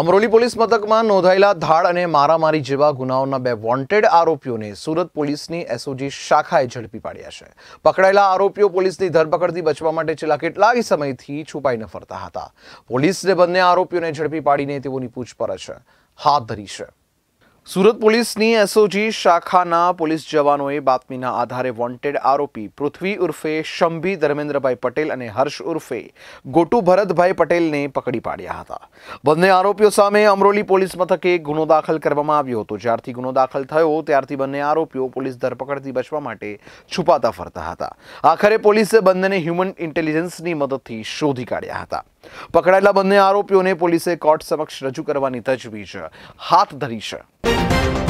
Amroli police મથકમાં નોંધાયેલા ધાડ અને મારામારી જેવા ગુનાઓના બે વોન્ટેડ આરોપીઓને સુરત પોલીસની એસઓજી શાખાએ ઝડપી પાડ્યા છે પકડાયેલા આરોપીઓ પોલીસની ધરપકડથી બચવા માટે છેલ્લા કેટલાક સમયથી છુપાઈને ફરતા હતા પોલીસને બંને આરોપીઓને ઝડપી પાડીને તેઓની પૂછપરછ હાથ ધરી છે સુરત પોલીસની એસઓજી શાખાના પોલીસ જવાનોએ બાતમીના આધારે વોન્ટેડ આરોપી પૃથ્વી ઉર્ફે શંભી ધર્મેન્દ્રભાઈ પટેલ અને હર્ષ ઉર્ફે ગોટુ ભરતભાઈ પટેલને પકડી પાડ્યા હતા બંને આરોપીઓ સામે અમરોલી પોલીસ મથકે ગુનો દાખલ કરવામાં આવ્યો હતો જ્યારથી ગુનો દાખલ થયો ત્યારથી બંને આરોપીઓ પોલીસ ધરપકડથી બચવા માટે છુપાતા ફરતા હતા આખરે પોલીસે બંનેને હ્યુમન ઇન્ટેલિજન્સની મદદથી શોધી કાઢ્યા હતા પકડાયેલા બંને આરોપીઓને પોલીસે કોર્ટ સમક્ષ રજૂ કરવાની તજવીજ હાથ ધરી છે